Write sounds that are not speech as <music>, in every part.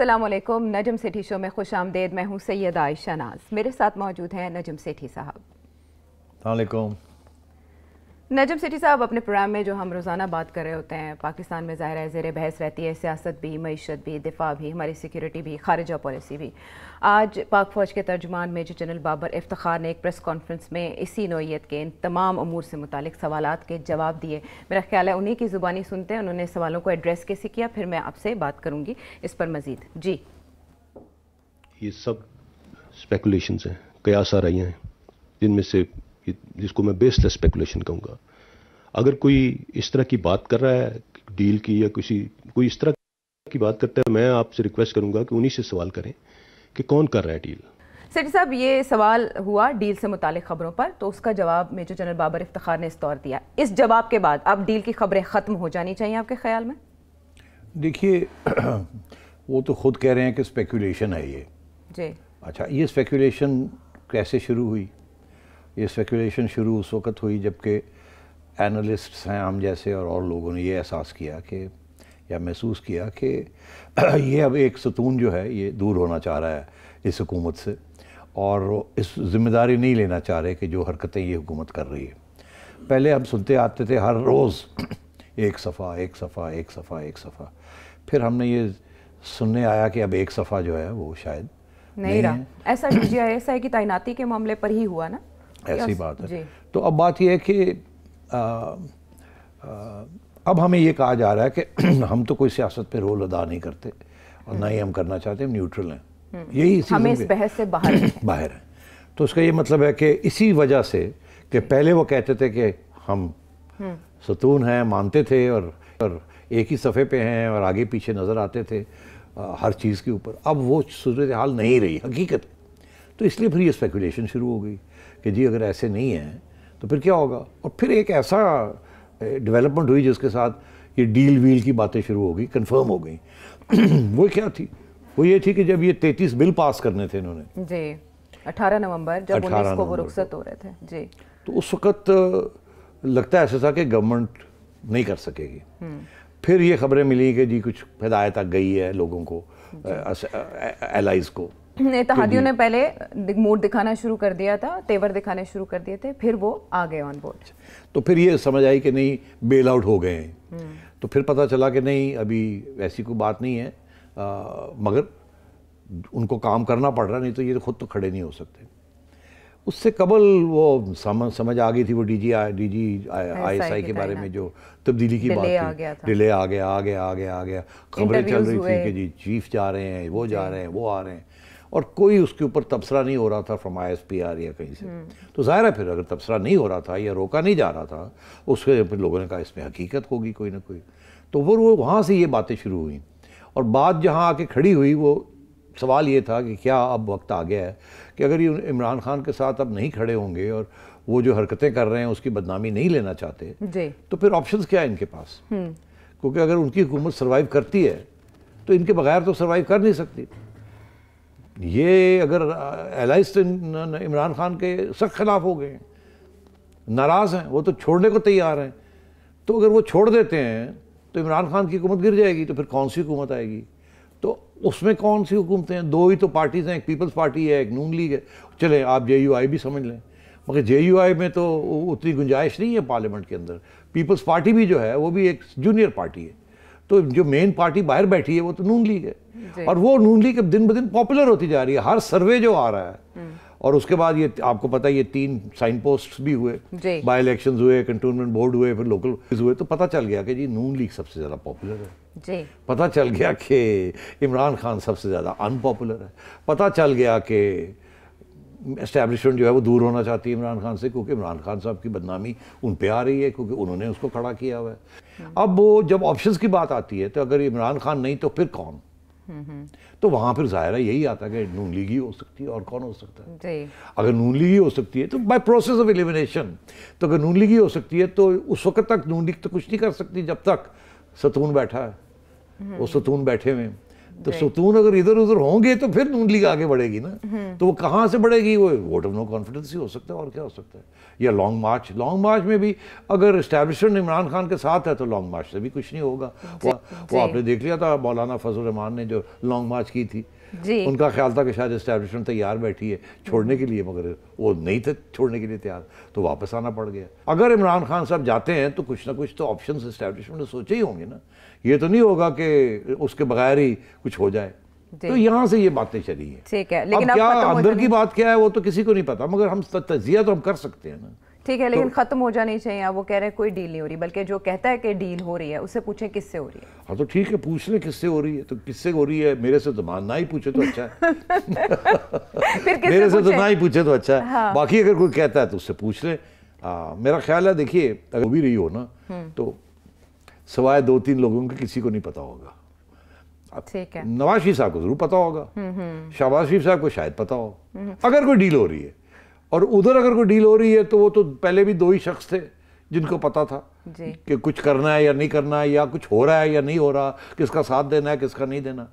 असलम नजम सेठी show में खुश आमदेद मैं हूँ सैयद आयशा नाज मेरे साथ मौजूद हैं नजम सेठी साहब अलैक्म नजम सिटी साहब अपने प्रोग्राम में जो हम रोज़ाना बात कर रहे होते हैं पाकिस्तान में ज़ाहिर है जेर बहस रहती है सियासत भी मीशत भी दिफा भी हमारी सिक्योरिटी भी खारजा पॉलिसी भी आज पाक फ़ौज के तर्जुमान मेजर जनरल बाबर इफ्तार ने एक प्रेस कॉन्फ्रेंस में इसी नोयत के इन तमाम अमूर से मुतल सवाल के जवाब दिए मेरा ख्याल है उन्हीं की ज़ुबानी सुनते हैं उन्होंने सवालों को एड्रेस कैसे किया फिर मैं आपसे बात करूँगी इस पर मज़ीद जी ये सब स्पेकुलेशन हैं कयास आ रही हैं जिनमें से कि जिसको मैं बेसलेस स्पेकुलेशन कहूँगा अगर कोई इस तरह की बात कर रहा है डील की या किसी कोई इस तरह की बात करता है मैं आपसे रिक्वेस्ट करूँगा कि उन्हीं से सवाल करें कि कौन कर रहा है डील सेठी साहब ये सवाल हुआ डील से मुतल खबरों पर तो उसका जवाब मेजर जनरल बाबर इफ्तार ने इस तौर दिया इस जवाब के बाद अब डील की खबरें ख़त्म हो जानी चाहिए आपके ख्याल में देखिए <clears throat> वो तो खुद कह रहे हैं कि स्पेकुलेशन है ये जी अच्छा ये स्पेकुलेशन कैसे शुरू हुई ये स्पेकुलेशन शुरू उस वक़्त हुई जबकि एनालिस्ट्स हैं हम जैसे और और लोगों ने ये एहसास किया कि या महसूस किया कि <clears throat> ये अब एक सतून जो है ये दूर होना चाह रहा है इस हुकूमत से और इस जिम्मेदारी नहीं लेना चाह रहे कि जो हरकतें ये हुकूमत कर रही है पहले हम सुनते आते थे हर रोज़ <clears throat> एक सफ़ा एक सफ़ा एक सफ़ा एक सफ़ा फिर हमने ये सुनने आया कि अब एक सफ़ा जो है वो शायद नहीं, नहीं रहा ऐसा डी जी आई एस आई की तैनाती के मामले पर ही हुआ ना ऐसी बात है तो अब बात यह है कि अब हमें ये कहा जा रहा है कि <clears throat> हम तो कोई सियासत पे रोल अदा नहीं करते और ना ही हम करना चाहते हम न्यूट्रल हैं हम्म। यही हमें इस बहस से बाहर हैं <clears throat> बाहर हैं तो उसका ये मतलब है कि इसी वजह से कि पहले वो कहते थे कि हम हम्म। सतून हैं मानते थे और, और एक ही सफ़े पे हैं और आगे पीछे नज़र आते थे आ, हर चीज़ के ऊपर अब वो सूरत हाल नहीं रही हकीकत तो इसलिए फिर ये स्पेकुलेशन शुरू हो गई कि जी अगर ऐसे नहीं है तो फिर क्या होगा और फिर एक ऐसा डेवलपमेंट हुई जिसके साथ ये डील वील की बातें शुरू हो गई कन्फर्म हो गई <clears throat> वो क्या थी वो ये थी कि जब ये तैतीस बिल पास करने थे इन्होंने जी अठारह नवंबर जब 19 को वो रुखसत हो रहे थे जी तो उस वक्त लगता ऐसा था कि गवर्नमेंट नहीं कर सकेगी हम्म। फिर ये खबरें मिली कि जी कुछ हिदायत आ गई है लोगों को एलाइज को इतिहादियों ने पहले मूड दिखाना शुरू कर दिया था तेवर दिखाने शुरू कर दिए थे फिर वो आ गए ऑन बोर्ड अच्छा, तो फिर ये समझ आई कि नहीं बेल आउट हो गए हम्म। तो फिर पता चला कि नहीं अभी ऐसी कोई बात नहीं है आ, मगर उनको काम करना पड़ रहा नहीं तो ये खुद तो खड़े नहीं हो सकते उससे कबल वो समझ समझ आ गई थी वो D D G G I S I के बारे में हाँ। जो तब्दीली की बात थी डिले आ गया आ गया आ गया आ गया खबरें चल रही थी कि जी चीफ जा रहे हैं वो जा रहे हैं वो आ रहे हैं और कोई उसके ऊपर तबसरा नहीं हो रहा था from I S P R या कहीं से हम्म। तो ज़ाहिर है फिर अगर तबसरा नहीं हो रहा था या रोका नहीं जा रहा था उसके फिर लोगों ने कहा इसमें हकीकत होगी कोई ना कोई तो वो वो वहाँ से ये बातें शुरू हुई और बात जहाँ आके खड़ी हुई वो सवाल ये था कि क्या अब वक्त आ गया है कि अगर ये इमरान खान के साथ अब नहीं खड़े होंगे और वो जो हरकतें कर रहे हैं उसकी बदनामी नहीं लेना चाहते तो फिर ऑप्शन क्या है इनके पास हम्म। क्योंकि अगर उनकी हुकूमत सर्वाइव करती है तो इनके बगैर तो सर्वाइव कर नहीं सकती ये अगर एलाइस तो इमरान खान के सख्त खिलाफ हो गए हैं नाराज़ हैं वो तो छोड़ने को तैयार हैं तो अगर वो छोड़ देते हैं तो इमरान खान की हुकूमत गिर जाएगी तो फिर कौन सी हुकूमत आएगी तो उसमें कौन सी हुकूमतें हैं दो ही तो पार्टीज़ हैं एक पीपल्स पार्टी है एक नून लीग है चले आप जे यू आई भी समझ लें मगर जे यू आई में तो उतनी गुंजाइश नहीं है पार्लियामेंट के अंदर पीपल्स पार्टी भी जो है वो भी एक जूनियर पार्टी है तो जो मेन पार्टी बाहर बैठी है वो तो नून लीग है और वो नून लीग अब दिन ब दिन पॉपुलर होती जा रही है हर सर्वे जो आ रहा है हम्म। और उसके बाद ये आपको पता है ये तीन साइन पोस्ट भी हुए बाई इलेक्शन हुए कंटोनमेंट बोर्ड हुए फिर लोकल हुए तो पता चल गया कि जी नून लीग सबसे ज़्यादा पॉपुलर है जी पता चल गया कि इमरान खान सबसे ज़्यादा अनपॉपुलर है पता चल गया कि इस्टेब्लिशमेंट जो है वो दूर होना चाहती है इमरान खान से क्योंकि इमरान खान साहब की बदनामी उन पर आ रही है क्योंकि उन्होंने उसको खड़ा किया हुआ है हम्म। अब वो जब ऑप्शन की बात आती है तो अगर इमरान खान नहीं तो फिर कौन हम्म, हम्म। तो वहाँ फिर ज़ाहिर है यही आता है कि नून लीग ही हो सकती है और कौन हो सकता है अगर नून लीग ही हो सकती है तो बाय प्रोसेस ऑफ एलिमिनेशन तो अगर नून लीग ही हो सकती है तो उस वक्त तक नून लीग तो कुछ नहीं कर सकती जब तक सतून बैठा है वो सतून बैठे हुए तो सुतून अगर इधर उधर होंगे तो फिर नून लीग आगे बढ़ेगी ना हम्म। तो वो कहाँ से बढ़ेगी वो वोट ऑफ नो कॉन्फिडेंस ही हो सकता है और क्या हो सकता है या लॉन्ग मार्च लॉन्ग मार्च में भी अगर इस्टेब्लिशमेंट इमरान खान के साथ है तो लॉन्ग मार्च से भी कुछ नहीं होगा वो, वो आपने देख लिया था मौलाना फजल रहमान ने जो लॉन्ग मार्च की थी उनका ख्याल था कि शायद इस्टेब्लिशमेंट तैयार बैठी है छोड़ने के लिए मगर वो नहीं थे छोड़ने के लिए तैयार तो वापस आना पड़ गया अगर इमरान खान साहब जाते हैं तो कुछ ना कुछ तो ऑप्शन इस्टेब्लिशमेंट ने सोचे ही होंगे ना ये तो नहीं होगा कि उसके बगैर ही कुछ हो जाए तो यहाँ से ये बातें चली है ठीक है लेकिन अब क्या अंदर की बात क्या है वो तो किसी को नहीं पता मगर हम तजिया तो हम कर सकते हैं ना ठीक है लेकिन तो, खत्म हो जानी चाहिए वो कह रहे हैं कोई डील नहीं हो रही बल्कि जो कहता है कि डील हो रही है उससे पूछे किससे हो रही है हाँ तो ठीक है पूछ ले किससे हो रही है तो किससे हो रही है मेरे से तो ना ही पूछे तो अच्छा है <laughs> फिर मेरे से तो ना ही पूछे तो अच्छा है हाँ। बाकी अगर कोई कहता है तो उससे पूछ आ, मेरा ख्याल है देखिए अगर भी रही हो ना हम्म। तो सवाए दो तीन लोगों के किसी को नहीं पता होगा ठीक है नवाज शरीफ साहब को जरूर पता होगा हम्म, हम्म। शाहबाज शरीफ साहब को शायद पता हो अगर कोई डील हो रही है और उधर अगर कोई डील हो रही है तो वो तो पहले भी दो ही शख्स थे जिनको पता था कि कुछ करना है या नहीं करना है या कुछ हो रहा है या नहीं हो रहा किसका साथ देना है किसका नहीं देना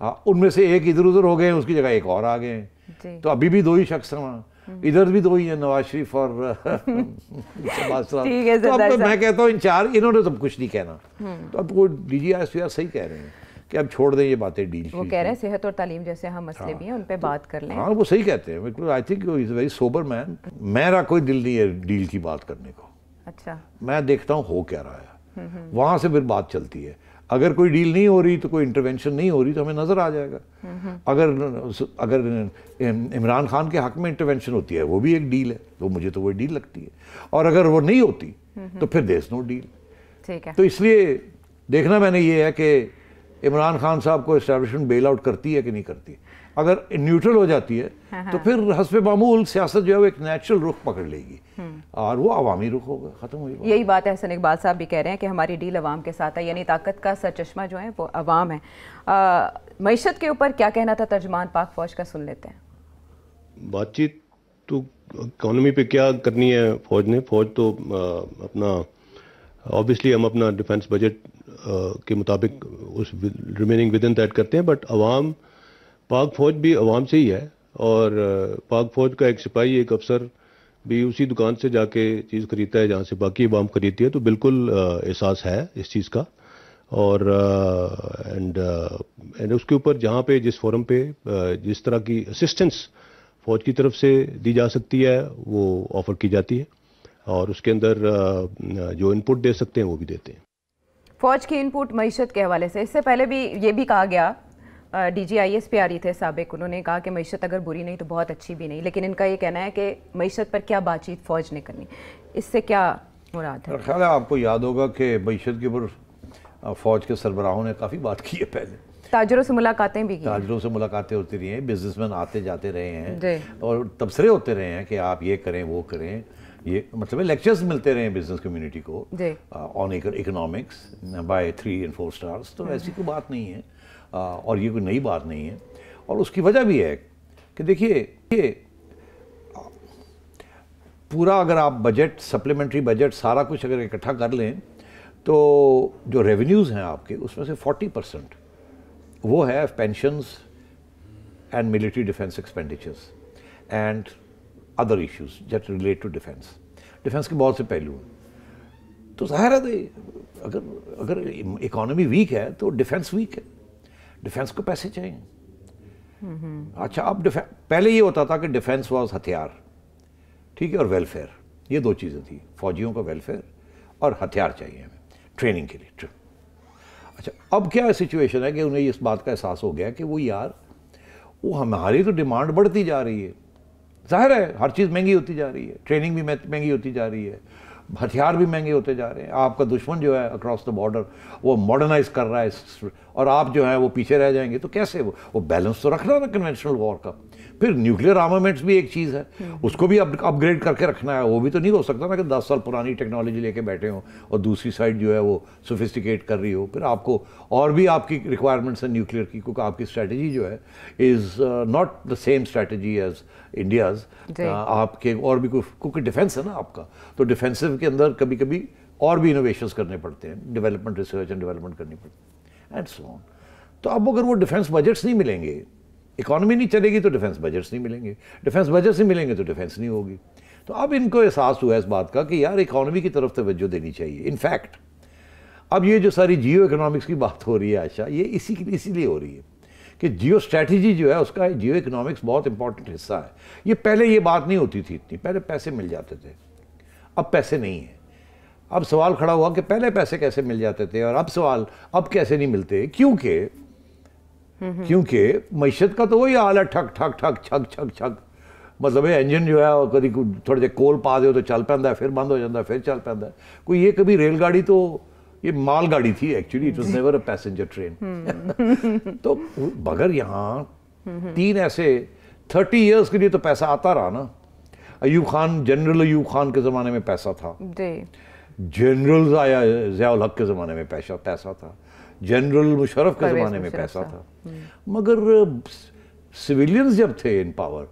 हाँ उनमें से एक इधर उधर हो गए उसकी जगह एक और आ गए तो अभी भी दो ही शख्स हैं वहाँ हम्म। इधर भी दो ही है नवाज शरीफ और <laughs> ठीक है तो मैं कहता हूँ इन चार इन्होंने तो कुछ नहीं कहना हम्म। तो अब वो डी जी सही कह रहे हैं कि अब छोड़ दें ये बातें डील वो कह रहे हैं सेहत और तालीम जैसे हम मसले हाँ, भी हैं उन पर तो, बात कर लें हाँ वो सही कहते हैं बिल्कुल I think is very sober man मेरा कोई दिल नहीं है डील की बात करने को अच्छा मैं देखता हूँ हो क्या रहा है हम्म, हम्म। वहाँ से फिर बात चलती है अगर कोई डील नहीं हो रही तो कोई इंटरवेंशन नहीं हो रही तो हमें नज़र आ जाएगा हम्म, अगर अगर इमरान खान के हक में इंटरवेंशन होती है वो भी एक डील है तो मुझे तो वो डील लगती है और अगर वो नहीं होती तो फिर देश नो डील ठीक है तो इसलिए देखना मैंने ये है कि इमरान खान साहब को इस्टेब्लिशमेंट बेल आउट करती है कि नहीं करती अगर न्यूट्रल हो जाती है हाँ।, हाँ। तो फिर हसब मामूल सियासत जो है वो एक नेचुरल रुख पकड़ लेगी हम्म। और वो अवामी रुख होगा ख़त्म हुई यही बात है हसन इकबाल साहब भी कह रहे हैं कि हमारी डील अवाम के साथ है यानी ताकत का सर चश्मा जो है वो अवाम है मीशत के ऊपर क्या कहना था तर्जमान पाक फौज का सुन लेते हैं बातचीत तो इकोनॉमी पे क्या करनी है फौज ने फौज तो आ, अपना ऑब्वियसली हम अपना डिफेंस बजट के मुताबिक उस रिमेनिंग विद इन दैट करते हैं बट अवाम पाक फ़ौज भी अवाम से ही है और पाक फ़ौज का एक सिपाही एक अफसर भी उसी दुकान से जाके चीज़ ख़रीदता है जहाँ से बाकी अवाम ख़रीदती है तो बिल्कुल एहसास है इस चीज़ का और एंड एंड उसके ऊपर जहाँ पे जिस फोरम पे जिस तरह की असिस्टेंस फ़ौज की तरफ से दी जा सकती है वो ऑफ़र की जाती है और उसके अंदर जो इनपुट दे सकते हैं वो भी देते हैं फौज की इनपुट मीशत के हवाले से इससे पहले भी ये भी कहा गया डी जी आई एस रही थे सबक उन्होंने कहा कि मीशत अगर बुरी नहीं तो बहुत अच्छी भी नहीं लेकिन इनका ये कहना है कि मीशत पर क्या बातचीत फ़ौज ने करनी इससे क्या मुराद है ख्याल है आपको याद होगा कि मीशत के ऊपर फ़ौज के सरबराहों ने काफ़ी बात की है पहले ताजरों से मुलाकातें भी की ताजरों से मुलाकातें होती रही हैं बिजनेसमैन आते जाते रहे हैं और तबसरे होते रहे हैं कि आप ये करें वो करें ये मतलब लेक्चर्स मिलते रहे बिजनेस कम्युनिटी को on economics by three and four stars तो ऐसी कोई बात नहीं है आ, और ये कोई नई बात नहीं है और उसकी वजह भी है कि देखिए पूरा अगर आप बजट सप्लीमेंट्री बजट सारा कुछ अगर इकट्ठा कर लें तो जो रेवेन्यूज़ हैं आपके उसमें से 40 परसेंट वो है pensions and military defence expenditures and other issues that relate to defence defence के बहुत से पहलू हैं तो जाहिर है अगर अगर इकोनॉमी वीक है तो डिफेंस वीक है डिफेंस को पैसे चाहिए अच्छा अब पहले ये होता था कि डिफेंस वॉज हथियार ठीक है और वेलफेयर ये दो चीज़ें थी फौजियों का वेलफेयर और हथियार चाहिए हमें ट्रेनिंग के लिए अच्छा अब क्या सिचुएशन है कि उन्हें इस बात का एहसास हो गया कि वो यार वो हमारी तो डिमांड बढ़ती जा रही है जाहिर है हर चीज़ महंगी होती जा रही है ट्रेनिंग भी महंगी होती जा रही है हथियार भी महंगे होते जा रहे हैं आपका दुश्मन जो है अक्रॉस द बॉर्डर वो मॉडर्नाइज कर रहा है और आप जो है वो पीछे रह जाएंगे तो कैसे वो वो बैलेंस तो रखना ना कन्वेंशनल वॉर का फिर न्यूक्लियर आर्मामेंट्स भी एक चीज़ है हम्म। उसको भी अपग्रेड करके रखना है वो भी तो नहीं हो सकता ना कि दस साल पुरानी टेक्नोलॉजी लेके बैठे हो और दूसरी साइड जो है वो सोफिस्टिकेट कर रही हो फिर आपको और भी आपकी रिक्वायरमेंट्स हैं न्यूक्लियर की क्योंकि आपकी स्ट्रैटेजी जो है is not the same strategy as India's आपके और भी क्योंकि डिफेंस है ना आपका तो डिफेंसिव के अंदर कभी कभी और भी इनोवेशन करने पड़ते हैं डेवलपमेंट रिसर्च एंड डेवलपमेंट करनी पड़ती है एंड सो ऑन तो अब अगर वो डिफेंस बजट्स नहीं मिलेंगे इकॉनमी नहीं चलेगी तो डिफेंस बजट्स नहीं मिलेंगे डिफेंस बजट्स नहीं मिलेंगे तो डिफेंस नहीं होगी तो अब इनको एहसास हुआ इस बात का कि यार इकॉनमी की तरफ तोज्जो देनी चाहिए इनफैक्ट अब ये जो सारी जियो इकोनॉमिक्स की बात हो रही है आशा ये इसी इसीलिए हो रही है कि जियो स्ट्रैटेजी जो है उसका जियो इकोनॉमिक्स बहुत इंपॉर्टेंट हिस्सा है ये पहले ये बात नहीं होती थी इतनी पहले पैसे मिल जाते थे अब पैसे नहीं हैं अब सवाल खड़ा हुआ कि पहले पैसे कैसे मिल जाते थे और अब सवाल अब कैसे नहीं मिलते क्योंकि क्योंकि मैशत का तो वही हाल है ठक ठक ठक छक छक छक मतलब इंजन जो है और कभी थोड़े जे कोल पा दो तो चल है फिर बंद हो जाता फिर चल पैदा कोई ये कभी रेलगाड़ी तो ये मालगाड़ी थी actually it was never a passenger train तो मगर यहाँ तीन ऐसे थर्टी ईयर्स के लिए तो पैसा आता रहा ना अयूब खान जनरल अयूब खान के ज़माने में पैसा था जनरल्स आया जयाल हक के ज़माने में पैसा पैसा था जनरल मुशरफ के ज़माने में पैसा था हम्म। मगर सिविलियंस जब थे इन पावर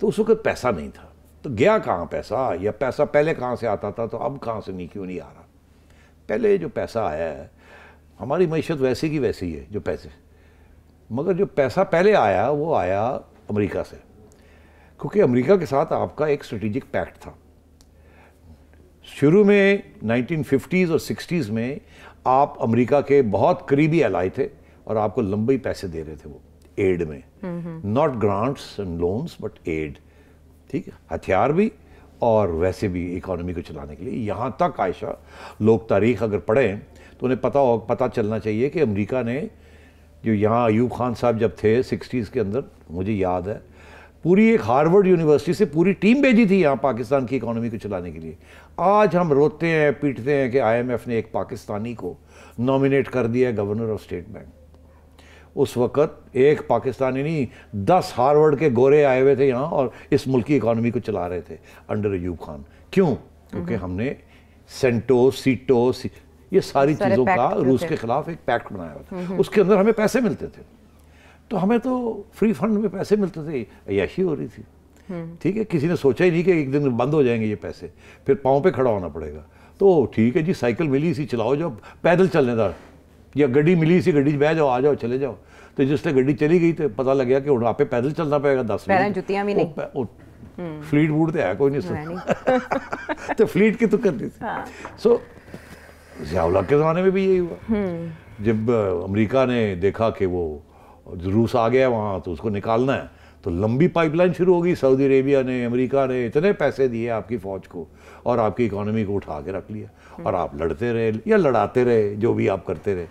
तो उस वक्त पैसा नहीं था तो गया कहाँ पैसा या पैसा पहले कहाँ से आता था तो अब कहाँ से नहीं क्यों नहीं आ रहा पहले जो पैसा आया है हमारी मीशत वैसी की वैसी है जो पैसे मगर जो पैसा पहले आया वो आया अमेरिका से क्योंकि अमेरिका के साथ आपका एक स्ट्रेटिजिक पैक्ट था शुरू में 1950s और 60s में आप अमेरिका के बहुत करीबी अलाय थे और आपको लंबे पैसे दे रहे थे वो एड में not grants and loans but aid ठीक है हथियार भी और वैसे भी इकोनॉमी को चलाने के लिए यहाँ तक आयशा लोग तारीख अगर पढ़ें तो उन्हें पता हो पता चलना चाहिए कि अमेरिका ने जो यहाँ अयूब खान साहब जब थे सिक्सटीज़ के अंदर मुझे याद है पूरी एक हार्वर्ड यूनिवर्सिटी से पूरी टीम भेजी थी यहाँ पाकिस्तान की इकोनॉमी को चलाने के लिए आज हम रोते हैं पीटते हैं कि आईएमएफ ने एक पाकिस्तानी को नॉमिनेट कर दिया गवर्नर ऑफ स्टेट बैंक उस वक़्त एक पाकिस्तानी नहीं दस हार्वर्ड के गोरे आए हुए थे यहाँ और इस मुल्क की इकानमी को चला रहे थे अंडर अयूब खान क्यों क्योंकि हम्म। हमने सेंटो सीटो सी, ये सारी चीज़ों का रूस के खिलाफ एक पैक्ट बनाया हुआ था हम्म, हम्म। उसके अंदर हमें पैसे मिलते थे तो हमें तो फ्री फंड में पैसे मिलते थे अयाशी हो रही थी ठीक है किसी ने सोचा ही नहीं कि एक दिन बंद हो जाएंगे ये पैसे फिर पाँव पे खड़ा होना पड़ेगा तो ठीक है जी साइकिल मिली इसी चलाओ जाओ पैदल चलने दार या गड्डी मिली इसी गड्डी बह जाओ आ जाओ चले जाओ तो तरह गड्डी चली गई तो पता लग गया कि आप पैदल चलना पड़ेगा दस मिनट जुतियाँ भी नहीं हम्म। फ्लीट ਬੂਟ तो है कोई नहीं <laughs> तो फ्लीट की तो करती थी सो हाँ। जियाउला के ज़माने में भी यही हुआ हम्म। जब अमेरिका ने देखा कि वो रूस आ गया वहाँ तो उसको निकालना है तो लंबी पाइपलाइन शुरू होगी सऊदी अरेबिया ने अमेरिका ने इतने पैसे दिए आपकी फ़ौज को और आपकी इकोनॉमी को उठा के रख लिया हम्म। और आप लड़ते रहे या लड़ाते रहे जो भी आप करते रहे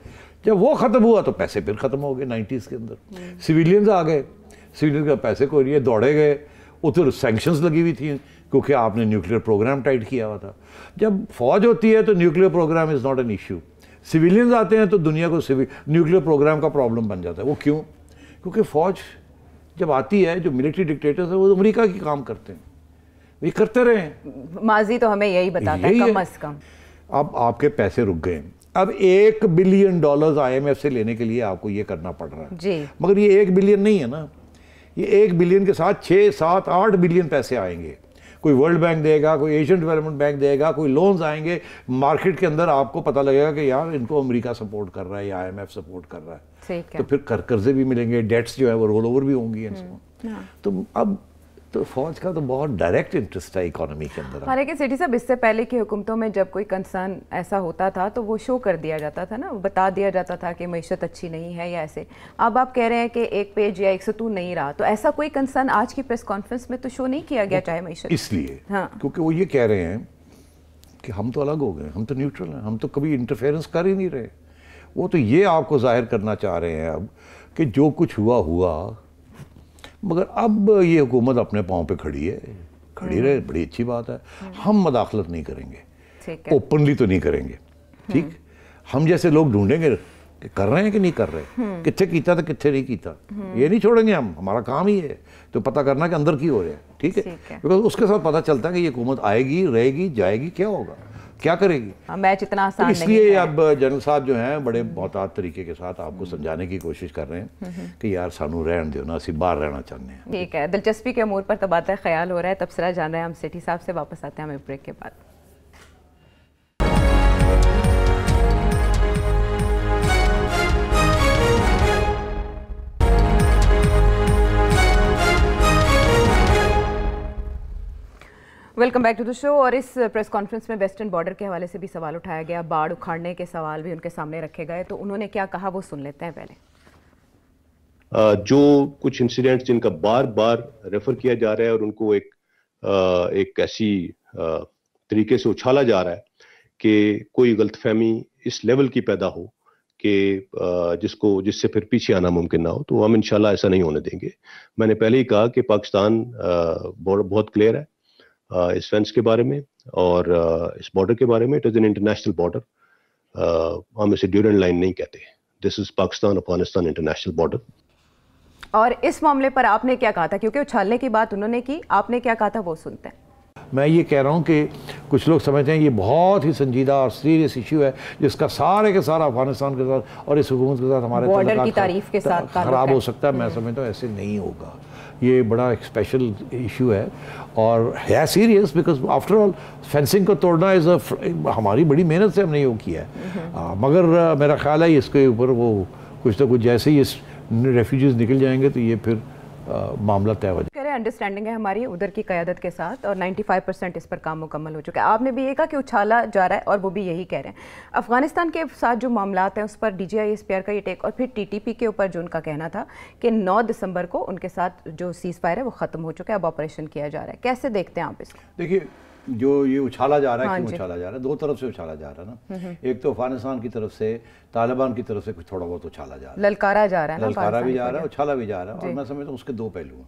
जब वो ख़त्म हुआ तो पैसे फिर ख़त्म हो गए नाइन्टीज़ के अंदर हम्म। सिविलियंस आ गए सिविलियंस का पैसे को लिए दौड़े गए उधर सेंक्शंस लगी हुई थी क्योंकि आपने न्यूक्लियर प्रोग्राम टाइट किया हुआ था जब फौज होती है तो nuclear programme is not an issue civilians आते हैं तो दुनिया को सिविल न्यूक्लियर प्रोग्राम का प्रॉब्लम बन जाता है वो क्यों क्योंकि फ़ौज जब आती है जो मिलिट्री डिक्टेटर्स है वो अमेरिका की काम करते हैं ये करते रहे माजी तो हमें यही बताता यही है कम अज कम अब आपके पैसे रुक गए अब एक बिलियन डॉलर्स आईएमएफ से लेने के लिए आपको ये करना पड़ रहा है जी मगर ये एक बिलियन नहीं है ना ये एक बिलियन के साथ छः सात आठ बिलियन पैसे आएंगे कोई वर्ल्ड बैंक देगा कोई एशियन डेवलपमेंट बैंक देगा कोई लोन्स आएंगे मार्केट के अंदर आपको पता लगेगा कि यार इनको अमेरिका सपोर्ट कर रहा है या आईएमएफ सपोर्ट कर रहा है तो फिर कर कर्जे भी मिलेंगे डेट्स जो है वो रोल ओवर भी होंगी हम्म। हाँ। तो अब तो फौज का तो बहुत डायरेक्ट इंटरेस्ट है इकोनॉमी के अंदर हाँ सिटी साहब इससे पहले की हुकूमतों में जब कोई कंसर्न ऐसा होता था तो वो शो कर दिया जाता था ना बता दिया जाता था कि मीशत अच्छी नहीं है या ऐसे अब आप कह रहे हैं कि एक पेज या एक सतू नहीं रहा तो ऐसा कोई कंसर्न आज की प्रेस कॉन्फ्रेंस में तो शो नहीं किया गया चाहे मीशत इसलिए हाँ क्योंकि वो ये कह रहे हैं कि हम तो अलग हो गए हम तो न्यूट्रल हैं हम तो कभी इंटरफेरेंस कर ही नहीं रहे वो तो ये आपको जाहिर करना चाह रहे हैं अब कि जो कुछ हुआ हुआ मगर अब ये हुकूमत अपने पाँव पे खड़ी है खड़ी रहे बड़ी अच्छी बात है हम मदाखलत नहीं करेंगे ओपनली तो नहीं करेंगे ठीक हम जैसे लोग ढूंढेंगे कर रहे हैं कि नहीं कर रहे हम्म। कितने किया था तो कितने नहीं किया ये नहीं छोड़ेंगे हम हमारा काम ही है तो पता करना कि अंदर की हो रहा है ठीक है बिकॉज उसके साथ पता चलता है कि ये हुकूमत आएगी रहेगी जाएगी क्या होगा क्या करेगी हाँ, मैच इतना तो आसान इसलिए अब जनरल साहब जो हैं बड़े बहुतात तरीके के साथ आपको समझाने की कोशिश कर रहे हैं हम्म, हम्म। कि यार सानू रहन दो ना असं बाहर रहना चाहते हैं ठीक है दिलचस्पी के अमूर पर तबादला तो ख्याल हो रहा है तबसरा जान रहे हैं हम सेठी साहब से वापस आते हैं हमें ब्रेक के बाद welcome back to the show और इस प्रेस कॉन्फ्रेंस में वेस्टर्न बॉर्डर के हवाले से भी सवाल उठाया गया बाढ़ उखाड़ने के सवाल भी उनके सामने रखे गए तो उन्होंने क्या कहा वो सुन लेते हैं पहले जो कुछ इंसिडेंट्स जिनका बार बार रेफर किया जा रहा है और उनको एक एक ऐसी तरीके से उछाला जा रहा है कि कोई गलतफहमी इस लेवल की पैदा हो कि जिसको जिससे फिर पीछे आना मुमकिन ना हो तो हम इंशाल्लाह ऐसा नहीं होने देंगे मैंने पहले ही कहा कि पाकिस्तान बहुत क्लियर है इस फेंस के बारे में और इस बॉर्डर के बारे में it is an international border हम इसे ड्यूरेंट लाइन नहीं कहते this is Pakistan Afghanistan international border और इस मामले पर आपने क्या कहा था क्योंकि उछालने की बात उन्होंने की आपने क्या कहा था वो सुनते हैं मैं ये कह रहा हूँ कि कुछ लोग समझते हैं ये बहुत ही संजीदा और सीरियस इशू है जिसका सारे के सारा अफगानिस्तान के साथ और इस हुकूमत के साथ हमारे बॉर्डर की तारीफ के साथ खराब हो सकता है मैं हम्म। समझता हूँ ऐसे नहीं होगा ये बड़ा स्पेशल इशू है और है serious because after all fencing को तोड़ना इज़ अ हमारी बड़ी मेहनत से हमने ये किया है आ, हम्म। हाँ, मगर आ, मेरा ख्याल है इसके ऊपर वो कुछ तो कुछ जैसे ही इस रेफ्यूज़ निकल जाएंगे तो ये फिर आ, मामला तय हो जाए अंडरस्टैंडिंग है हमारी उधर की क़्यादत के साथ और 95 परसेंट इस पर काम मुकम्मल हो चुका है आपने भी ये कहा कि उछाला जा रहा है और वो भी यही कह रहे हैं अफगानिस्तान के साथ जो मामला हैं उस पर डी जी आई के ये टेक और फिर टी के ऊपर जो उनका कहना था कि नौ दिसंबर को उनके साथ जो सीज़ फायर है वो ख़त्म हो चुका है अब ऑपरेशन किया जा रहा है कैसे देखते हैं आप इसको देखिए जो ये उछाला जा रहा है हाँ क्यों उछाला जा रहा है दो तरफ से उछाला जा रहा है ना हम्म, हम्म। एक तो अफगानिस्तान की तरफ से तालिबान की तरफ से कुछ थोड़ा बहुत उछाला जा रहा है ललकारा जा रहा है ललकारा भी जा रहा है उछाला भी जा रहा है और मैं समझता तो हूँ उसके दो पहलू हैं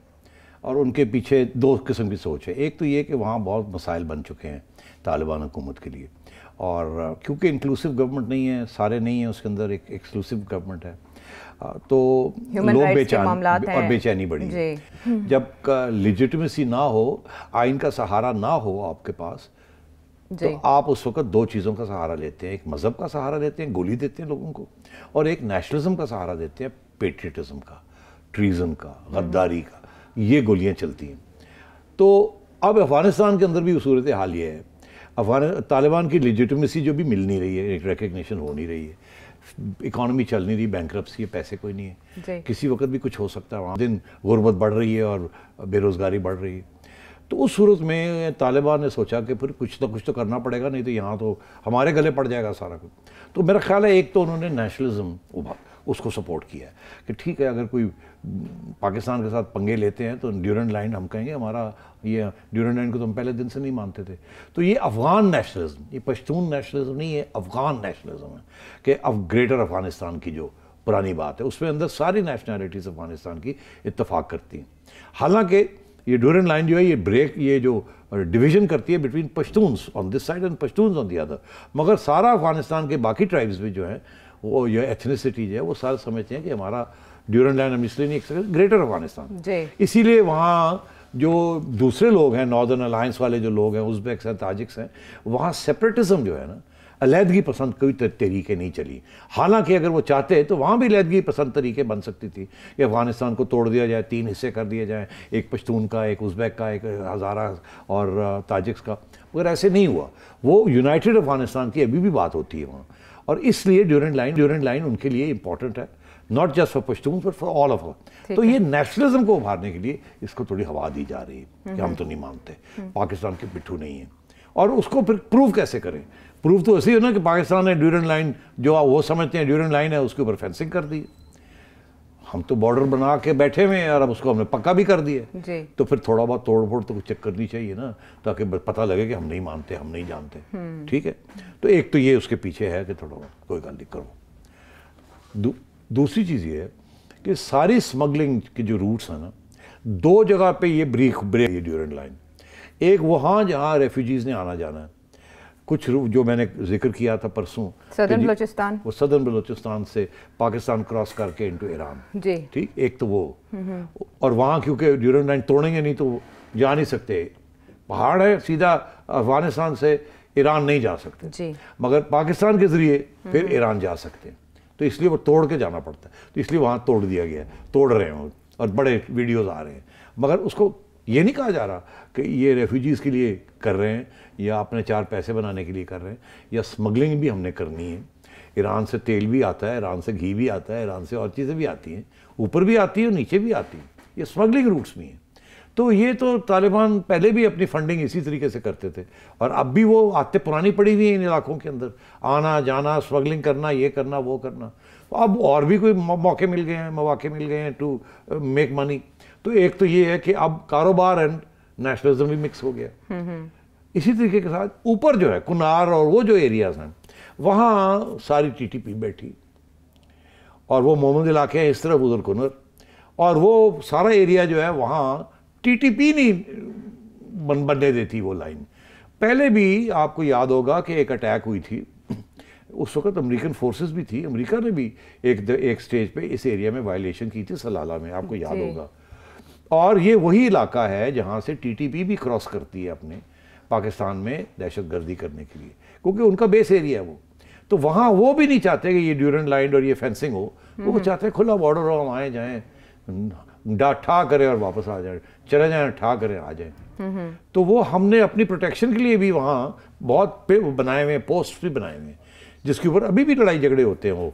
और उनके पीछे दो किस्म की सोच है एक तो ये कि वहाँ बहुत मसाइल बन चुके हैं तालिबान हुकूमत के लिए और क्योंकि इंक्लूसिव गवर्नमेंट नहीं है सारे नहीं हैं उसके अंदर एक एक्सक्लूसिव गवर्नमेंट है तो लोग बेचैन और बेचैनी बढ़ी है जब लिजिटमेसी ना हो आइन का सहारा ना हो आपके पास तो आप उस वक्त दो चीज़ों का सहारा लेते हैं एक मज़हब का सहारा लेते हैं गोली देते हैं लोगों को और एक नेशनलिज्म का सहारा देते हैं पेट्रियटिज्म का ट्रीज़न का गद्दारी का ये गोलियाँ चलती हैं तो अब अफ़गानिस्तान के अंदर भी सूरत हाल ये है अफगान तालिबान की लिजिटमेसी जो भी मिल नहीं रही है रिकग्निशन हो नहीं रही है इकानमी चल नहीं रही बैंक्रप्सी है पैसे कोई नहीं है किसी वक्त भी कुछ हो सकता है वहाँ दिन गुरबत बढ़ रही है और बेरोज़गारी बढ़ रही है तो उस सूरत में तालिबान ने सोचा कि फिर कुछ तो कुछ तो करना पड़ेगा नहीं तो यहाँ तो हमारे गले पड़ जाएगा सारा कुछ तो मेरा ख्याल है एक तो उन्होंने नेशनलिज्म उसको सपोर्ट किया है कि ठीक है अगर कोई पाकिस्तान के साथ पंगे लेते हैं तो ड्यूरन लाइन हम कहेंगे हमारा ये ड्यूरन लाइन को तो हम पहले दिन से नहीं मानते थे तो ये अफ़गान नेशनलिज्म ये पश्तून नेशनलिज्म नहीं ये अफ़गान नेशनलिज्म है कि अब ग्रेटर अफ़गानिस्तान की जो पुरानी बात है उसमें अंदर सारी नेशनैलिटीज़ अफ़गानिस्तान की इतफाक़ करती हैं हालांकि ये ड्यूरन लाइन जो है ये ब्रेक ये जो डिवीजन करती है between Pashtuns on this side and Pashtuns on the other मगर सारा अफ़गानिस्तान के बाकी ट्राइब्स भी जो हैं वो जो एथनिसिटीज है वो सारे समझते हैं कि हमारा ड्यूरन लाइन हम इसलिए नहीं एक्सेप्ट ग्रेटर अफगानिस्तान इसीलिए वहाँ जो दूसरे लोग हैं नॉर्दर्न अलायंस वाले जो लोग हैं उज्बेक्स हैं ताजिक्स हैं वहाँ सेपरेटिज्म जो है ना अलीहदगी पसंद कोई तरीके नहीं चली हालांकि अगर वो चाहते तो वहाँ भी अलीहदगी पसंद तरीके बन सकती थी कि अफगानिस्तान को तोड़ दिया जाए तीन हिस्से कर दिए जाएँ एक पश्तून का एक उज़्बेक का एक हज़ारा और ताजिक्स का मगर ऐसे नहीं हुआ वो यूनाइटेड अफगानिस्तान की अभी भी बात होती है वहाँ और इसलिए ड्यूरेंट लाइन ड्यूरेंट लाइन उनके लिए इंपॉर्टेंट है not just for Pashtun but for all of तो ये नेशनलिज्म को उभारने के लिए इसको थोड़ी हवा दी जा रही है कि हम हम्म। तो नहीं मानते हम्म। पाकिस्तान के पिट्ठू नहीं है और उसको फिर प्रूव कैसे करें प्रूव तो ऐसे ही हो ना कि पाकिस्तान ने ड्यूरेंट लाइन जो आप वो समझते हैं ड्यूरेंट लाइन है उसके ऊपर फेंसिंग कर दी हम तो बॉर्डर बना के बैठे हुए हैं और अब उसको हमने पक्का भी कर दिया तो फिर थोड़ा बहुत तोड़ फोड़ तो कुछ चेक करनी चाहिए ना ताकि पता लगे कि हम नहीं मानते हम नहीं जानते हम्म। ठीक है तो एक तो ये उसके पीछे है कि थोड़ा बहुत कोई गलती करो दूसरी चीज़ ये है कि सारी स्मगलिंग के जो रूट्स हैं ना दो जगह पे ये ब्रेक ब्रेक ये ड्यूरेंट लाइन एक वहाँ जहाँ रेफ्यूजीज़ ने आना जाना है कुछ रूप जो मैंने जिक्र किया था परसों सदर बलोचिस्तान वो सदर बलोचिस्तान से पाकिस्तान क्रॉस करके इनटू ईरान जी ठीक एक तो वो और वहाँ क्योंकि ड्यूरेंट लाइन तोड़ेंगे नहीं तो जा नहीं सकते पहाड़ है सीधा अफगानिस्तान से ईरान नहीं जा सकते जी मगर पाकिस्तान के ज़रिए फिर ईरान जा सकते हैं तो इसलिए वो तोड़ के जाना पड़ता है तो इसलिए वहाँ तोड़ दिया गया है तोड़ रहे हैं और बड़े वीडियोज़ आ रहे हैं मगर उसको ये नहीं कहा जा रहा कि ये रेफ्यूजीज़ के लिए कर रहे हैं या अपने चार पैसे बनाने के लिए कर रहे हैं या स्मगलिंग भी हमने करनी है ईरान से तेल भी आता है ईरान से घी भी आता है ईरान से और चीज़ें भी आती हैं ऊपर भी आती है और नीचे भी आती हैं ये स्मगलिंग रूट्स भी हैं तो ये तो तालिबान पहले भी अपनी फंडिंग इसी तरीके से करते थे और अब भी वो आते पुरानी पड़ी हुई है इन इलाकों के अंदर आना जाना स्मगलिंग करना ये करना वो करना तो अब और भी कोई मौके मिल गए हैं मौाक़े मिल गए हैं टू मेक मनी तो एक तो ये है कि अब कारोबार एंड नेशनलिज्म भी मिक्स हो गया हम्म, हम्म। इसी तरीके के साथ ऊपर जो है कुनार और वो जो एरियाज हैं वहाँ सारी टीटीपी बैठी और वो मोहम्मद इलाके हैं इस तरफ उधर कुनर और वो सारा एरिया जो है वहाँ टीटीपी नहीं बन बनने देती वो लाइन पहले भी आपको याद होगा कि एक अटैक हुई थी उस वक्त अमेरिकन फोर्सेस भी थी अमेरिका ने भी एक एक स्टेज पे इस एरिया में वायलेशन की थी सलाला में आपको याद होगा और ये वही इलाका है जहाँ से टीटीपी भी क्रॉस करती है अपने पाकिस्तान में दहशत गर्दी करने के लिए क्योंकि उनका बेस एरिया है वो तो वहाँ वो भी नहीं चाहते कि ये ड्यूरेंट लाइन और ये फेंसिंग हो वो हम्म। चाहते हैं खुला बॉर्डर हो हम आए जाएँ ठा करें और वापस आ जाए चले जाए ठा करें आ जाए तो वो हमने अपनी प्रोटेक्शन के लिए भी वहाँ बहुत बनाए हुए पोस्ट भी बनाए हुए जिसके ऊपर अभी भी लड़ाई झगड़े होते हैं वो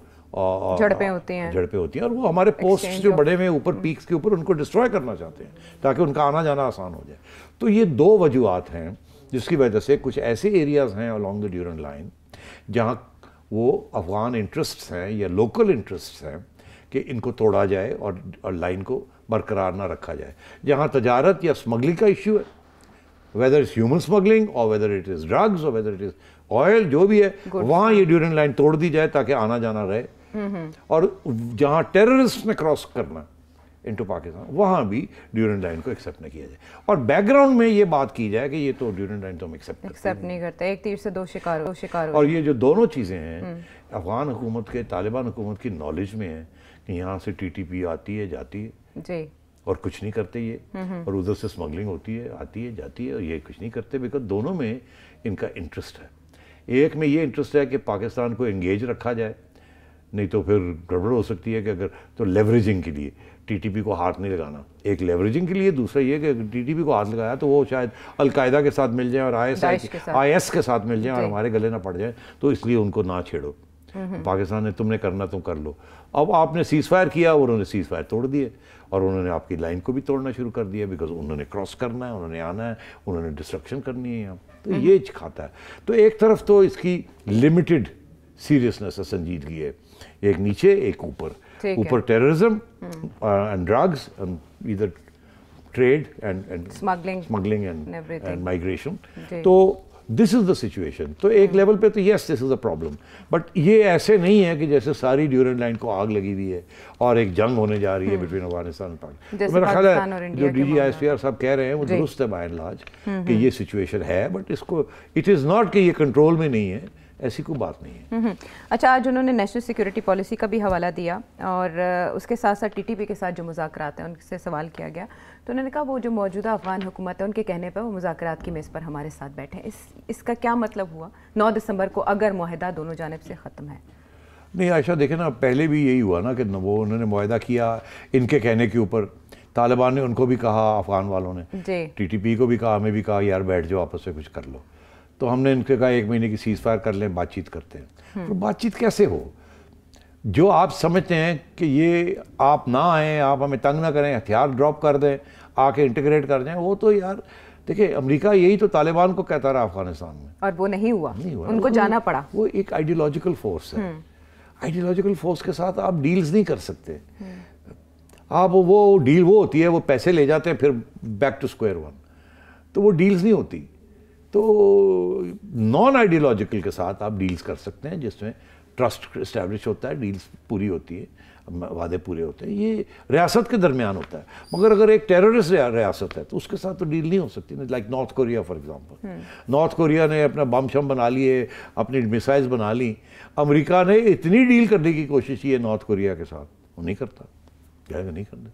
झड़पें होती हैं झड़पे होती हैं और वो हमारे पोस्ट जो बड़े हुए ऊपर पीक्स हम्म। के ऊपर उनको डिस्ट्रॉय करना चाहते हैं ताकि उनका आना जाना आसान हो जाए तो ये दो वजूहत हैं जिसकी वजह से कुछ ऐसे एरियाज़ हैं अलॉन्ग द ड्यूरन लाइन जहाँ वो अफगान इंटरेस्ट हैं या लोकल इंटरेस्ट हैं कि इनको तोड़ा जाए और, और लाइन को बरकरार ना रखा जाए जहाँ तजारत या स्मगलिंग का इशू है वेदर इज़ ह्यूमन स्मगलिंग और वेदर इट इज़ ड्रग्स और वेदर इट इज़ ऑयल जो भी है वहाँ ये ड्यूरिंग लाइन तोड़ दी जाए ताकि आना जाना रहे हम्म, हम्म। और जहाँ टेररिस्ट ने क्रॉस करना इन टू पाकिस्तान वहाँ भी ड्यूरेंट लाइन को एक्सेप्ट नहीं किया जाए और बैकग्राउंड में ये बात की जाए कि ये तो ड्यूरेंट लाइन तो हम एक्सेप्ट एक्सेप्ट नहीं करते एक तीर से दो शिकार दो शिकार और ये जो दोनों चीज़ें हैं हम्म। अफगान हुकूमत के तालिबान हुकूमत की नॉलेज में है कि यहाँ से टी आती है जाती है जी और कुछ नहीं करते ये हम्म, हम्म। और उधर से स्मगलिंग होती है आती है जाती है और ये कुछ नहीं करते बिकॉज दोनों में इनका इंटरेस्ट है एक में ये इंटरेस्ट है कि पाकिस्तान को एंगेज रखा जाए नहीं तो फिर गड़बड़ हो सकती है कि अगर तो लेवरेजिंग के लिए टीटीपी को हाथ नहीं लगाना एक लेवरेजिंग के लिए दूसरा ये कि टीटीपी को हाथ लगाया तो वो शायद अलकायदा के साथ मिल जाए और आई एस के साथ मिल जाए और हमारे गले ना पड़ जाए तो इसलिए उनको ना छेड़ो Mm-hmm. पाकिस्तान ने तुमने करना तुम कर लो अब आपने सीज़ फायर किया और उन्होंने सीज़ फायर तोड़ दिए और उन्होंने आपकी लाइन को भी तोड़ना शुरू कर दिया बिकॉज उन्होंने क्रॉस करना है उन्होंने आना है उन्होंने डिस्ट्रक्शन करनी है यहाँ तो mm-hmm. ये खाता है तो एक तरफ तो इसकी लिमिटेड सीरियसनेस है संजीदगी है एक नीचे एक ऊपर ऊपर टेररिज्म एंड ड्रग्स एंड इधर trade and and smuggling smuggling and and migration तो दिस इज़ द सिचुएशन तो एक लेवल hmm. पे तो yes this is a problem but ये ऐसे नहीं है कि जैसे सारी ड्यूरेंट लाइन को आग लगी हुई है और एक जंग होने जा रही है बिटवीन अफगानिस्तान और तो मेरा ख्याल है जो D G I S P R साहब कह रहे हैं वो दुरुस्त है बाय एंड लार्ज कि ये सिचुएशन है बट इसको इट इज़ नॉट कि ये कंट्रोल में नहीं है ऐसी कोई बात नहीं है हम्म। अच्छा आज उन्होंने नेशनल सिक्योरिटी पॉलिसी का भी हवाला दिया और उसके साथ साथ टीटीपी के साथ जो मुजाकर हैं उनसे सवाल किया गया तो उन्होंने कहा वो जो मौजूदा अफगान हुकूमत है उनके कहने पर वो मुजाकर की मेज़ पर हमारे साथ बैठे हैं इस इसका क्या मतलब हुआ नौ दिसंबर को अगर माहदा दोनों जानब से ख़त्म है नहीं आयशा देखे ना पहले भी यही हुआ ना कि वो उन्होंने माहा किया इनके कहने के ऊपर तालिबान ने उनको भी कहा अफगान वालों ने पी को भी कहा हमें भी कहा यार बैठ जाओ आपस में कुछ कर लो तो हमने इनके कहा एक महीने की सीज फायर कर लें बातचीत करते हैं हम्म। तो बातचीत कैसे हो जो आप समझते हैं कि ये आप ना आए आप हमें तंग ना करें हथियार ड्रॉप कर दें आके इंटीग्रेट कर दें वो तो यार देखिए अमेरिका यही तो तालिबान को कहता रहा अफगानिस्तान में और वो नहीं हुआ नहीं हुआ उनको जाना पड़ा वो एक आइडियोलॉजिकल फोर्स है आइडियोलॉजिकल हम्म। फोर्स के साथ आप डील्स नहीं कर सकते हम्म। आप वो डील वो होती है वो पैसे ले जाते हैं फिर बैक टू स्क्वायर वन तो वो डील्स नहीं होती तो नॉन आइडियोलॉजिकल के साथ आप डील्स कर सकते हैं जिसमें ट्रस्ट इस्टेब्लिश होता है डील्स पूरी होती है वादे पूरे होते हैं ये रियासत के दरमियान होता है मगर अगर एक टेररिस्ट रियासत है तो उसके साथ तो डील नहीं हो सकती ना like North Korea for example North Korea ने अपना बम शम बना लिए अपनी मिसाइल्स बना ली अमेरिका ने इतनी डील करने की कोशिश की है नॉर्थ कोरिया के साथ वो नहीं करता जाएगा नहीं करना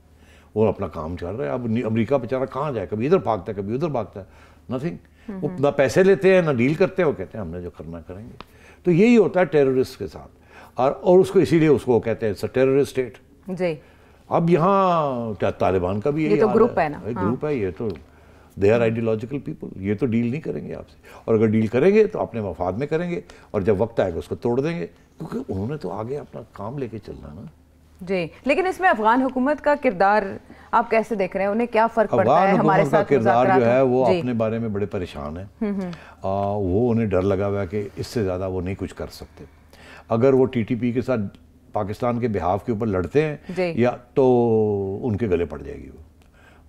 वो अपना काम चल रहा है अब अमरीका बेचारा कहाँ जाए कभी इधर भागता है कभी उधर भागता है नथिंग वो ना पैसे लेते हैं ना डील करते हैं वो कहते हैं हमने जो करना करेंगे तो यही होता है टेररिस्ट के साथ और और उसको इसीलिए उसको कहते हैं टेररिस्ट स्टेट जी अब यहाँ तालिबान का भी ये तो ग्रुप है ना ग्रुप हाँ। है ये तो दे आर आइडियोलॉजिकल पीपल ये तो डील नहीं करेंगे आपसे और अगर डील करेंगे तो अपने मफाद में करेंगे और जब वक्त आएगा उसको तोड़ देंगे क्योंकि उन्होंने तो आगे अपना काम लेके चलना ना जी लेकिन इसमें अफगान हुकूमत का किरदार आप कैसे देख रहे हैं उन्हें क्या फर्क पड़ता है हमारे साथ किरदार जो है वो अपने बारे में बड़े परेशान है हम्म, हम्म। वो उन्हें डर लगा हुआ है कि इससे ज़्यादा वो नहीं कुछ कर सकते अगर वो टीटीपी के साथ पाकिस्तान के बिहाफ के ऊपर लड़ते हैं या तो उनके गले पड़ जाएगी वो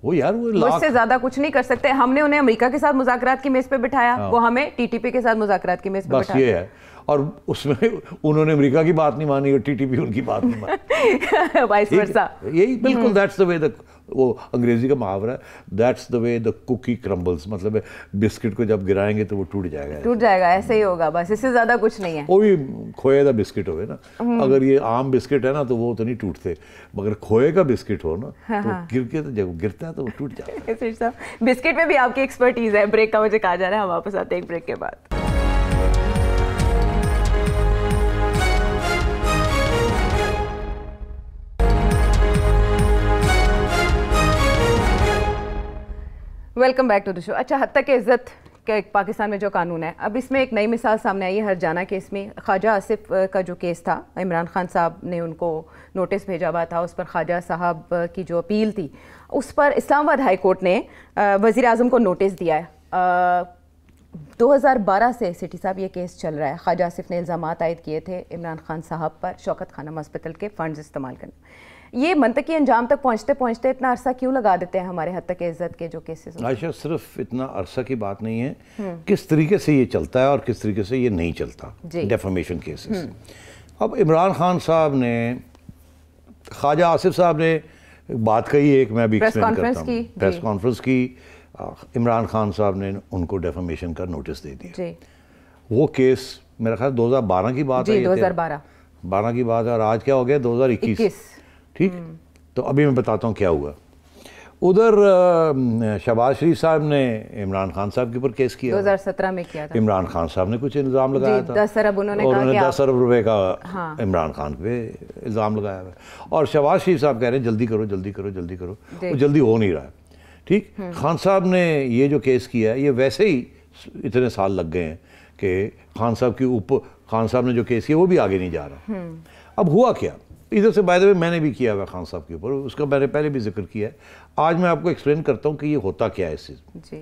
वो यार वो मुझसे ज्यादा कुछ नहीं कर सकते हमने उन्हें अमेरिका के साथ मुजाकरात की मेज पे बिठाया हाँ। वो हमें टीटीपी के साथ मुजाकरात की मेज पे बस ये है और उसमें उन्होंने अमेरिका की बात नहीं मानी और टीटीपी उनकी बात नहीं मानी <laughs> यही बिल्कुल दैट्स द वे द वो अंग्रेजी का मुहावरा है that's the way the cookie crumbles मतलब बिस्किट को जब गिराएंगे तो वो टूट जाएगा टूट जाएगा ऐसे ही होगा बस इससे ज़्यादा कुछ नहीं है वो भी खोए का बिस्किट हो ना हम्म। अगर ये आम बिस्किट है ना तो वो तो नहीं टूटते मगर खोए का बिस्किट हो ना हाँ, तो हाँ। गिर के तो जब गिरता है तो वो टूट जाता है <laughs> बिस्किट में भी आपकी एक्सपर्टीज़ है ब्रेक का मुझे कहा जा रहा है हम वापस आते हैं एक ब्रेक के बाद welcome back to the show अच्छा हद तक इज़्ज़त का पाकिस्तान में जो कानून है अब इसमें एक नई मिसाल सामने आई है हरजाना केस में ख्वाजा आसिफ का जो केस था इमरान खान साहब ने उनको नोटिस भेजा हुआ था उस पर ख्वाजा साहब की जो अपील थी उस पर इस्लामाबाद हाई कोर्ट ने वज़ी अजम को नोटिस दिया है आ, 2012 से सिटी साहब ये केस चल रहा है ख्वाजा आसिफ ने इल्ज़ाम आयद किए थे इमरान खान साहब पर शौकत खाना हॉस्पिटल के फ़ंड्स इस्तेमाल करना ये मनतकी अंजाम तक पहुँचते पहुंचते इतना अरसा क्यों लगा देते हैं हमारे हद तक इज़्ज़त के जो केसेस आयशा सिर्फ इतना अरसा की बात नहीं है हम्म। किस तरीके से ये चलता है और किस तरीके से ये नहीं चलता डेफामेशन हम्म। केसेस अब इमरान खान साहब ने ख्वाजा आसिफ साहब ने बात कही एक मैं अभी प्रेस कॉन्फ्रेंस की प्रेस कॉन्फ्रेंस की इमरान खान साहब ने उनको डेफामेशन का नोटिस दे दिया वो केस मेरा ख्याल 2012 की बात है 2012 बारह की बात है और आज क्या हो गया 2021 ठीक हम्म। तो अभी मैं बताता हूँ क्या हुआ उधर शहबाज शरीफ साहब ने इमरान खान साहब के ऊपर केस किया 2017 में किया था इमरान खान साहब ने कुछ इल्ज़ाम लगाया था दस अरब उन्होंने और उन्होंने दस अरब रुपए का हाँ। इमरान खान पे इल्ज़ाम लगाया हुआ और शहबाज शरीफ साहब कह रहे हैं जल्दी करो जल्दी करो जल्दी करो वो जल्दी हो नहीं रहा है ठीक हम्म। खान साहब ने ये जो केस किया है ये वैसे ही इतने साल लग गए हैं कि खान साहब के ऊपर खान साहब ने जो केस किया वो भी आगे नहीं जा रहा हम्म। अब हुआ क्या इधर से बाय द वे मैंने भी किया हुआ खान साहब के ऊपर उसका मैंने पहले भी जिक्र किया है आज मैं आपको एक्सप्लेन करता हूँ कि ये होता क्या है इस चीज़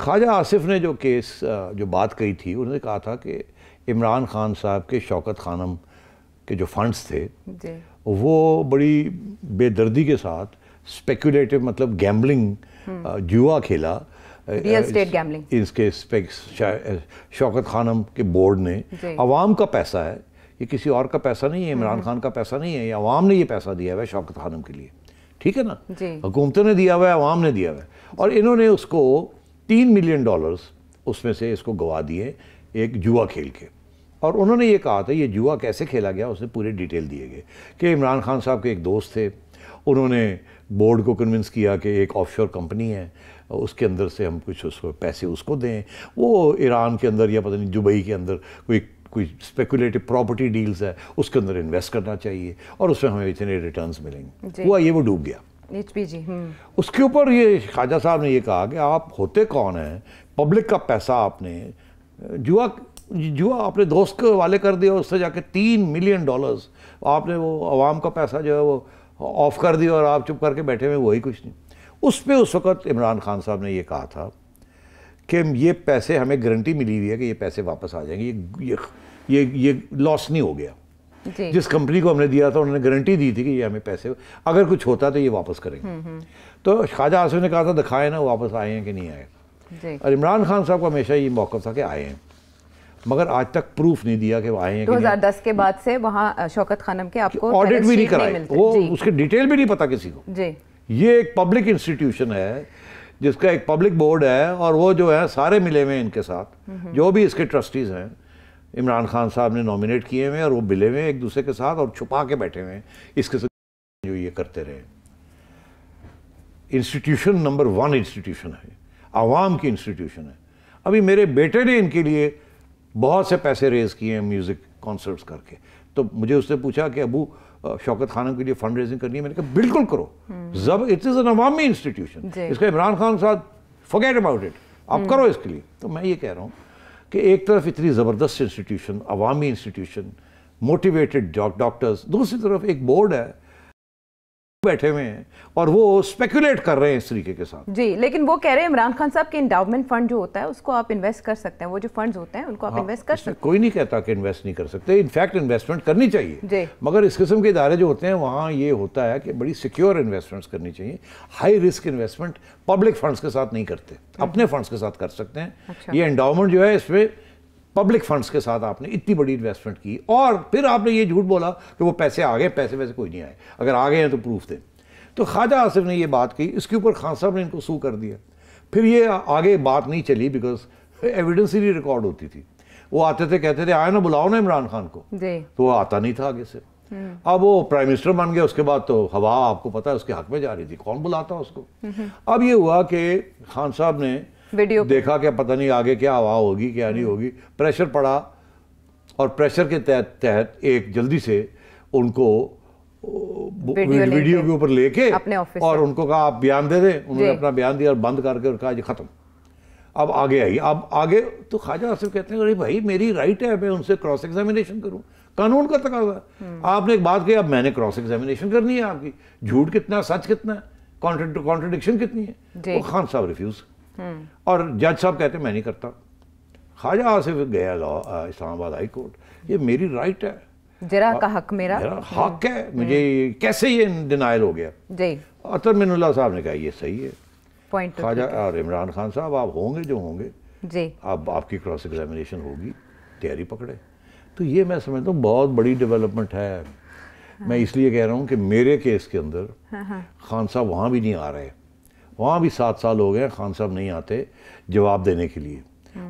ख्वाजा आसिफ ने जो केस जो बात कही थी उन्होंने कहा था कि इमरान खान साहब के शौकत खानम के जो फंड्स थे वो बड़ी बेदर्दी के साथ स्पेकुलेटिव मतलब गैम्बलिंग हम्म। जुआ खेला रियल स्टेट गैम्बलिंग इसके शौकत खानम के बोर्ड ने आवाम का पैसा है ये किसी और का पैसा नहीं है इमरान हम्म। खान का पैसा नहीं है ये अवाम ने ये पैसा दिया हुआ है शौकत खानम के लिए ठीक है ना हुकूमतों ने दिया हुआ है अवाम ने दिया हुआ है और इन्होंने उसको तीन मिलियन डॉलर्स उसमें से इसको गवा दिए एक जुआ खेल के और उन्होंने ये कहा था ये जुआ कैसे खेला गया उसने पूरे डिटेल दिए गए कि इमरान खान साहब के एक दोस्त थे उन्होंने बोर्ड को कन्विंस किया कि एक ऑफशोर कंपनी है उसके अंदर से हम कुछ उसको पैसे उसको दें वो ईरान के अंदर या पता नहीं दुबई के अंदर कोई कोई स्पेकुलेटिव प्रॉपर्टी डील्स है उसके अंदर इन्वेस्ट करना चाहिए और उसमें हमें इतने रिटर्न्स मिलेंगे हुआ ये वो डूब गया हम्म। उसके ऊपर ये ख्वाजा साहब ने ये कहा कि आप होते कौन हैं पब्लिक का पैसा आपने जुआ जुआ आपने दोस्त के वाले कर दिया उससे जाके तीन मिलियन डॉलर्स आपने वो आवाम का पैसा जो है वो ऑफ कर दिया और आप चुप करके बैठे हुए वही कुछ नहीं उस पर उस वक़्त इमरान खान साहब ने ये कहा था कि ये पैसे हमें गारंटी मिली हुई है कि ये पैसे वापस आ जाएंगे ये ये ये ये लॉस नहीं हो गया जिस कंपनी को हमने दिया था उन्होंने गारंटी दी थी कि ये हमें पैसे अगर कुछ होता तो ये वापस करेंगे हम्म, हम्म। तो ख्वाजा आसिफ ने कहा था दिखाए ना वापस आए हैं कि नहीं आए और इमरान खान साहब को हमेशा ये मौका था कि आए हैं मगर आज तक प्रूफ नहीं दिया कि वो आए हैं 2010 के बाद से वहाँ शौकत खानम के आपको ऑडिट भी नहीं कराए वो उसके डिटेल भी नहीं पता किसी को जी ये एक पब्लिक इंस्टीट्यूशन है जिसका एक पब्लिक बोर्ड है और वो जो है सारे मिले हुए इनके साथ हम्म, जो भी इसके ट्रस्टीज हैं इमरान खान साहब ने नॉमिनेट किए हुए हैं और वो बिले हुए एक दूसरे के साथ और छुपा के बैठे हुए हैं इस किस्म जो ये करते रहे इंस्टीट्यूशन नंबर वन इंस्टीट्यूशन है आवाम की इंस्टीट्यूशन है अभी मेरे बेटे ने इनके लिए बहुत से पैसे रेज किए हैं म्यूज़िक कॉन्सर्ट्स करके तो मुझे उसने पूछा कि अबू शौकत खानों के लिए फंड रेजिंग करनी है मैंने कहा बिल्कुल करो हम्म। जब इट इज़ एन अवामी इंस्टीट्यूशन इसका इमरान खान साहब फॉरगेट अबाउट इट आप हम्म। करो इसके लिए तो मैं ये कह रहा हूँ कि एक तरफ इतनी ज़बरदस्त इंस्टीट्यूशन अवामी इंस्टीट्यूशन मोटिवेटेड डॉक्टर्स दूसरी तरफ एक बोर्ड है बैठे हुए हैं और वो स्पेकुलेट कर रहे हैं इस तरीके के साथ जी लेकिन वो कह रहे हैं इमरान खान साहब के इंडाउमेंट फंड जो होता है उसको आप इन्वेस्ट कर सकते हैं वो जो फंड्स होते हैं उनको आप हाँ, इन्वेस्ट कर सकते हैं कोई नहीं कहता कि इन्वेस्ट नहीं कर सकते इनफैक्ट इन्वेस्टमेंट करनी चाहिए मगर इस किस्म के इदारे जो होते हैं वहाँ ये होता है कि बड़ी सिक्योर इन्वेस्टमेंट्स करनी चाहिए high risk investment public funds के साथ नहीं करते हम्म। अपने फंड्स के साथ कर सकते हैं अच्छा। ये इंडाउमेंट जो है इसमें पब्लिक फंड्स के साथ आपने इतनी बड़ी इन्वेस्टमेंट की और फिर आपने ये झूठ बोला कि वो पैसे आ गए पैसे वैसे कोई नहीं आए अगर आ गए हैं तो प्रूफ दें तो ख्वाजा आसिफ ने ये बात की इसके ऊपर खान साहब ने इनको सू कर दिया फिर ये आगे बात नहीं चली बिकॉज एविडेंस ही नहीं रिकॉर्ड होती थी वो आते थे कहते थे आए ना बुलाओ ना इमरान खान को तो वो आता नहीं था आगे से हम्म। अब वो प्राइम मिनिस्टर बन गया उसके बाद तो हवा आपको पता है उसके हक में जा रही थी कौन बुलाता उसको हम्म। अब ये हुआ कि खान साहब ने वीडियो देखा क्या पता नहीं आगे क्या हवा होगी क्या नहीं होगी प्रेशर पड़ा और प्रेशर के तहत तहत एक जल्दी से उनको वीडियो, वीडियो के ऊपर लेके और उनको कहा आप बयान दे दें उन्होंने अपना बयान दिया और बंद करके और कहा ख़त्म अब आगे आई अब आगे तो ख्वाजा आसिफ कहते हैं अरे भाई मेरी राइट है मैं उनसे क्रॉस एग्जामिनेशन करूँ कानून का तक हम्म। आपने एक बात कही अब मैंने क्रॉस एग्जामिनेशन करनी है आपकी झूठ कितना सच कितना है कॉन्ट्रडिक्शन कितनी है वो खान साहब रिफ्यूज़ हम्म। और जज साहब कहते मैं नहीं करता ख्वाजा आसिफ गया इस्लामाबाद हाई कोर्ट ये मेरी राइट है जरा का हक मेरा हक हम्म। है मुझे हम्म। कैसे ये डिनाइल हो गया जी अतर तो मिनुल्ला साहब ने कहा ये सही है पॉइंट तो ख्वाजा और इमरान खान साहब आप होंगे जो होंगे जी अब आपकी क्रॉस एग्जामिनेशन होगी तैयारी पकड़े तो ये मैं समझता हूँ बहुत बड़ी डेवलपमेंट है मैं हाँ। इसलिए कह रहा हूँ कि मेरे केस के अंदर हाँ, हाँ। खान साहब वहाँ भी नहीं आ रहे वहाँ भी सात साल हो गए खान साहब नहीं आते जवाब देने के लिए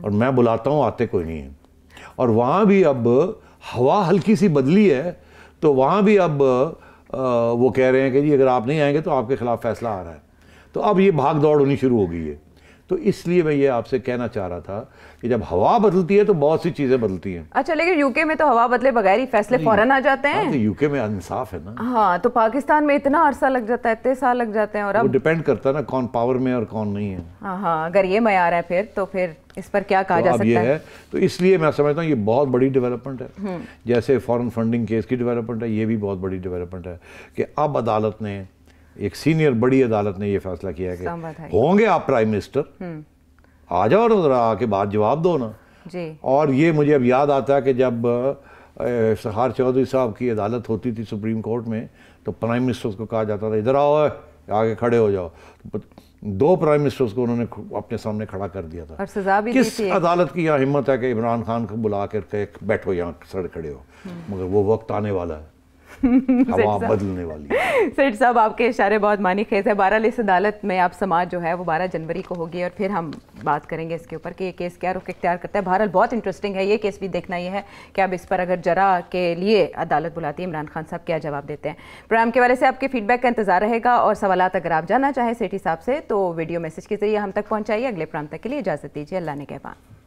और मैं बुलाता हूँ आते कोई नहीं है और वहाँ भी अब हवा हल्की सी बदली है तो वहाँ भी अब आ, वो कह रहे हैं कि जी अगर आप नहीं आएंगे तो आपके खिलाफ फैसला आ रहा है तो अब ये भाग दौड़ होनी शुरू हो गई है तो इसलिए मैं ये आपसे कहना चाह रहा था कि जब हवा बदलती है तो बहुत सी चीजें बदलती हैं अच्छा लेकिन यूके में तो हवा बदले बगैर ही फैसले फौरन आ जाते हैं हाँ, तो यूके में इंसाफ है ना हाँ तो पाकिस्तान में इतना अरसा लग जाता है इतने साल लग जाते हैं और अब डिपेंड करता है ना कौन पावर में और कौन नहीं है हाँ, हाँ अगर ये मैार है फिर तो फिर इस पर क्या कहा तो जा सकता ये है तो इसलिए मैं समझता हूँ ये बहुत बड़ी डेवलपमेंट है हम्म। जैसे फॉरेन फंडिंग केस की डेवलपमेंट है ये भी बहुत बड़ी डेवलपमेंट है कि अब अदालत ने एक सीनियर बड़ी अदालत ने यह फैसला किया कि होंगे आप प्राइम मिनिस्टर हम्म। आ जाओ और आके बात जवाब दो ना और ये मुझे अब याद आता है कि जब इफ्तार चौधरी साहब की अदालत होती थी सुप्रीम कोर्ट में तो प्राइम मिनिस्टर्स को कहा जाता था इधर आओ आगे खड़े हो जाओ तो दो प्राइम मिनिस्टर्स को उन्होंने अपने सामने खड़ा कर दिया था और सजा भी किस अदालत की यहाँ हिम्मत है कि इमरान खान को बुला कर बैठो यहाँ सड़ खड़े हो हम्म। मगर वो वक्त आने वाला है <laughs> हवा बदलने वाली सेठ साहब आपके इशारे बहुत मानी खेज है बारह इस अदालत में आप समाज जो है वो बारह जनवरी को होगी और फिर हम बात करेंगे इसके ऊपर कि ये केस क्या रुख इख्तियार करता है बहरहाल बहुत इंटरेस्टिंग है ये केस भी देखना ये है कि अब इस पर अगर जरा के लिए अदालत बुलाती है इमरान खान साहब क्या जवाब देते हैं प्रोग्राम के वाले से आपके फीडबैक का इंतजार रहेगा और सवाल अगर आप जाना चाहें सेठी साहब से तो वीडियो मैसेज के जरिए हम तक पहुँचाइए अगले प्रोग्राम तक के लिए इजाज़त दीजिए अल्लाह ने कहवा